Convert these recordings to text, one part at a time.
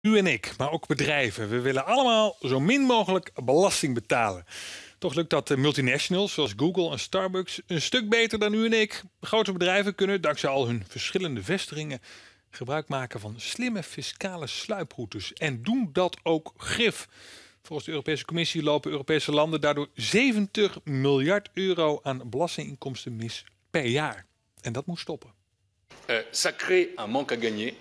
U en ik, maar ook bedrijven. We willen allemaal zo min mogelijk belasting betalen. Toch lukt dat multinationals zoals Google en Starbucks een stuk beter dan u en ik. Grote bedrijven kunnen dankzij al hun verschillende vestigingen gebruik maken van slimme fiscale sluiproutes en doen dat ook grif. Volgens de Europese Commissie lopen Europese landen daardoor 70 miljard euro aan belastinginkomsten mis per jaar. En dat moet stoppen. Uh, ça un manque à gagner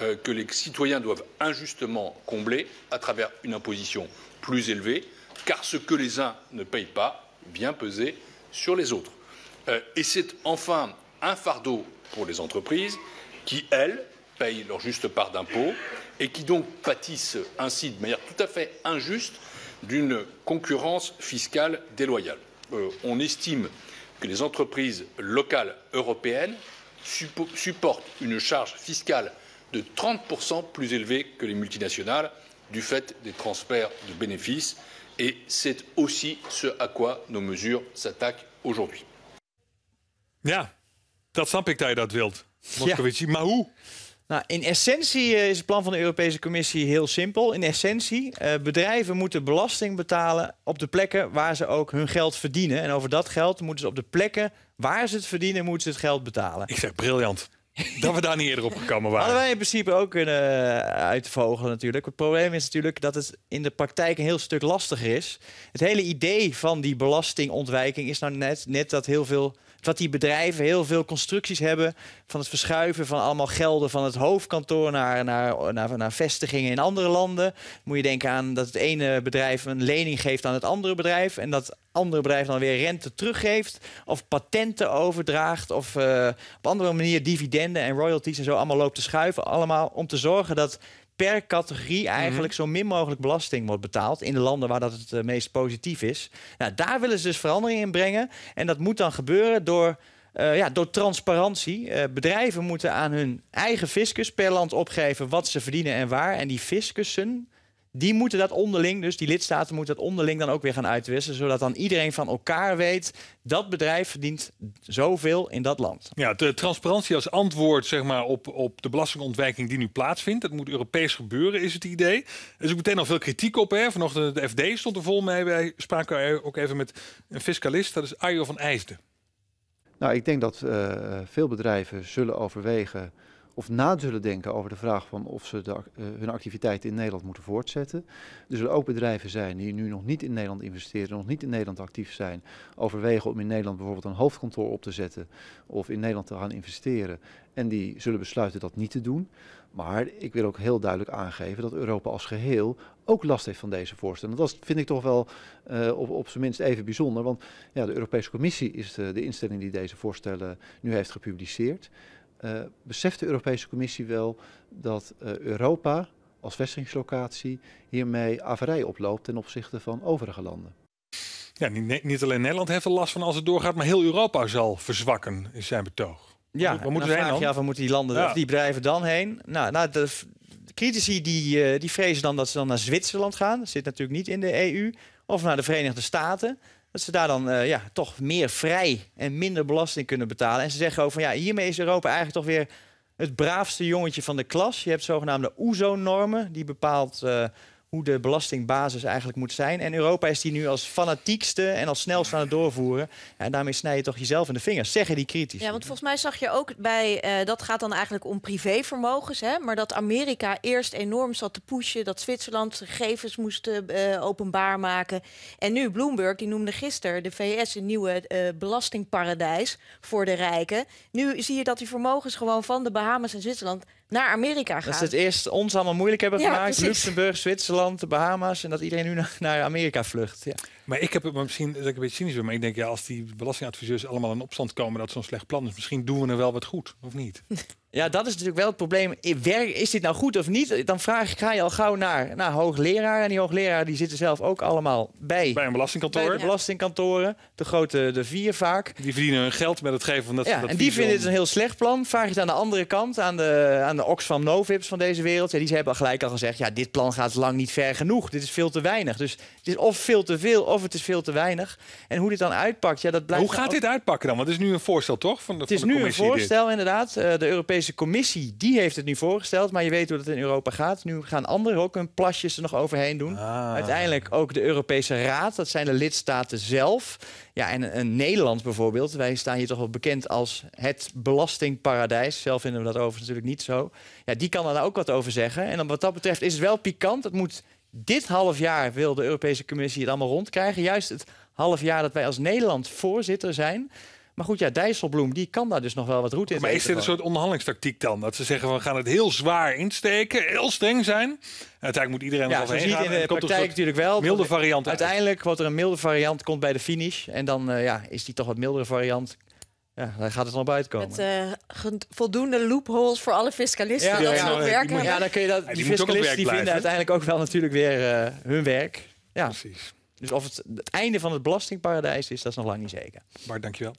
Euh, que les citoyens doivent injustement combler à travers une imposition plus élevée, car ce que les uns ne payent pas vient peser sur les autres. Euh, et c'est enfin un fardeau pour les entreprises qui, elles, payent leur juste part d'impôts et qui donc pâtissent ainsi de manière tout à fait injuste d'une concurrence fiscale déloyale. Euh, on estime que les entreprises locales européennes supportent une charge fiscale de 30% plus élevés que les multinationales du fait des transferts de bénéfices. Et c'est aussi ce à quoi nos mesures s'attaquent aujourd'hui. Ja, dat snap ik dat je dat wilt, Moscovici. Maar hoe? Nou, in essentie eh, is het plan van de Europese Commissie heel simpel. In essentie, eh, bedrijven moeten belasting betalen op de plekken waar ze ook hun geld verdienen. En over dat geld moeten ze op de plekken waar ze het verdienen, moeten ze het geld betalen. Ik zeg briljant. dat we daar niet eerder op gekomen waren. Hadden wij in principe ook kunnen eh, uitvogelen natuurlijk. Het probleem is natuurlijk dat het in de praktijk een heel stuk lastiger is. Het hele idee van die belastingontwijking is nou net, net dat heel veel dat die bedrijven heel veel constructies hebben van het verschuiven van allemaal gelden van het hoofdkantoor naar, naar, naar, naar vestigingen in andere landen. Moet je denken aan dat het ene bedrijf een lening geeft aan het andere bedrijf en dat andere bedrijf dan weer rente teruggeeft of patenten overdraagt of eh, op andere manier dividenden en royalties en zo allemaal loopt te schuiven. Allemaal om te zorgen dat per categorie mhm. eigenlijk zo min mogelijk belasting wordt betaald. In de landen waar dat het eh, meest positief is. Nou, daar willen ze dus verandering in brengen. En dat moet dan gebeuren door. Eh, ja, door transparantie. Eh, bedrijven moeten aan hun eigen fiscus per land opgeven wat ze verdienen en waar. En die fiscussen, die moeten dat onderling, dus die lidstaten moeten dat onderling dan ook weer gaan uitwisselen. Zodat dan iedereen van elkaar weet, dat bedrijf verdient zoveel in dat land. Ja, de transparantie als antwoord zeg maar, op, op de belastingontwijking die nu plaatsvindt. Dat moet Europees gebeuren, is het idee. Er is ook meteen al veel kritiek op. Hè. Vanochtend de FD stond er vol mee. Wij spraken ook even met een fiscalist, dat is Arjo van IJsden. Nou, ik denk dat eh, veel bedrijven zullen overwegen of na zullen denken over de vraag van of ze eh, hun activiteiten in Nederland moeten voortzetten. Er zullen ook bedrijven zijn die nu nog niet in Nederland investeren, nog niet in Nederland actief zijn, overwegen om in Nederland bijvoorbeeld een hoofdkantoor op te zetten of in Nederland te gaan investeren. En die zullen besluiten dat niet te doen. Maar ik wil ook heel duidelijk aangeven dat Europa als geheel ook last heeft van deze voorstellen. Dat vind ik toch wel eh, op, op zijn minst even bijzonder. Want ja, de Europese Commissie is de, de instelling die deze voorstellen nu heeft gepubliceerd uh, beseft de Europese Commissie wel dat eh, Europa als vestigingslocatie hiermee averij oploopt ten opzichte van overige landen? Ja, niet, niet alleen Nederland heeft er last van als het doorgaat, maar heel Europa zal verzwakken, is zijn betoog. Ja, we moeten dan vraag je af, waar moeten die landen, die bedrijven dan heen? Nou, nou de, critici die, eh, die vrezen dan dat ze dan naar Zwitserland gaan. Dat zit natuurlijk niet in de EU. Of naar de Verenigde Staten. Dat ze daar dan eh, ja, toch meer vrij en minder belasting kunnen betalen. En ze zeggen ook van ja, hiermee is Europa eigenlijk toch weer het braafste jongetje van de klas. Je hebt zogenaamde OESO-normen. Die bepaalt eh, hoe de belastingbasis eigenlijk moet zijn. En Europa is die nu als fanatiekste en als snelste aan het doorvoeren. En daarmee snij je toch jezelf in de vingers, zeggen die kritisch. Ja, want volgens mij zag je ook bij, eh, dat gaat dan eigenlijk om privévermogens, hè? maar dat Amerika eerst enorm zat te pushen, dat Zwitserland gegevens moest uh, eh, eh, openbaar maken. En nu Bloomberg, die noemde gisteren de VS een nieuwe belastingparadijs voor de rijken. Nu zie je dat die vermogens gewoon van de Bahamas en Zwitserland naar Amerika gaan. Dat het eerst ons allemaal moeilijk hebben gemaakt. Luxemburg, Zwitserland, de Bahama's. En dat iedereen nu naar, Amerika vlucht. Ja. Maar ik heb het maar misschien dat ik een beetje cynisch ben. Maar ik denk, ja, als die belastingadviseurs allemaal in opstand komen dat zo'n slecht plan is, misschien doen we er wel wat goed, of niet? Ja, dat is natuurlijk wel het probleem. Is dit nou goed of niet? Dan vraag, ga je al gauw naar, naar hoogleraren. En die hoogleraren die zitten zelf ook allemaal bij... Bij een belastingkantoor. Bij de belastingkantoren. De grote, de vier vaak. Die verdienen hun geld met het geven van dat Ja, en die vinden het een heel slecht plan. Vraag je het aan de andere kant, aan de, aan de Oxfam Novips van deze wereld. Ja, die hebben gelijk al gezegd, ja, dit plan gaat lang niet ver genoeg. Dit is veel te weinig. Dus het is of veel te veel, of het is veel te weinig. En hoe dit dan uitpakt, ja, dat blijft... Hoe gaat nou dit uitpakken dan? Want het is nu een voorstel, toch? Van de, het is nu een voorstel, inderdaad. Eh, de Europese Europese Commissie die heeft het nu voorgesteld. Maar je weet hoe dat in Europa gaat. Nu gaan anderen ook hun plasjes er nog overheen doen. Ah. Uiteindelijk ook de Europese Raad. Dat zijn de lidstaten zelf. Ja, en, en, Nederland bijvoorbeeld. Wij staan hier toch wel bekend als het belastingparadijs. Zelf vinden we dat overigens natuurlijk niet zo. Ja, die kan daar nou ook wat over zeggen. En dan wat dat betreft is het wel pikant. Het moet dit half jaar wil de Europese Commissie het allemaal rondkrijgen. Juist het half jaar dat wij als Nederland voorzitter zijn. Maar goed, ja, Dijsselbloem die kan daar dus nog wel wat roet in. Maar is dit een soort onderhandelingstactiek dan? Dat ze zeggen, we gaan het heel zwaar insteken, heel streng zijn. Uiteindelijk moet iedereen ja, overheen gaan. in de praktijk natuurlijk wel. Milde variant Uiteindelijk wordt er een milde variant, komt bij de finish. En dan eh, ja, is die toch wat mildere variant. Ja, daar gaat het nog buiten komen. Met eh, voldoende loopholes voor alle fiscalisten ja, die ja, dan kun je dat, die, fiscalisten die vinden uiteindelijk ook wel natuurlijk weer eh, hun werk. Ja. Precies. Dus of het het einde van het belastingparadijs is, dat is nog lang niet zeker. Maar dankjewel.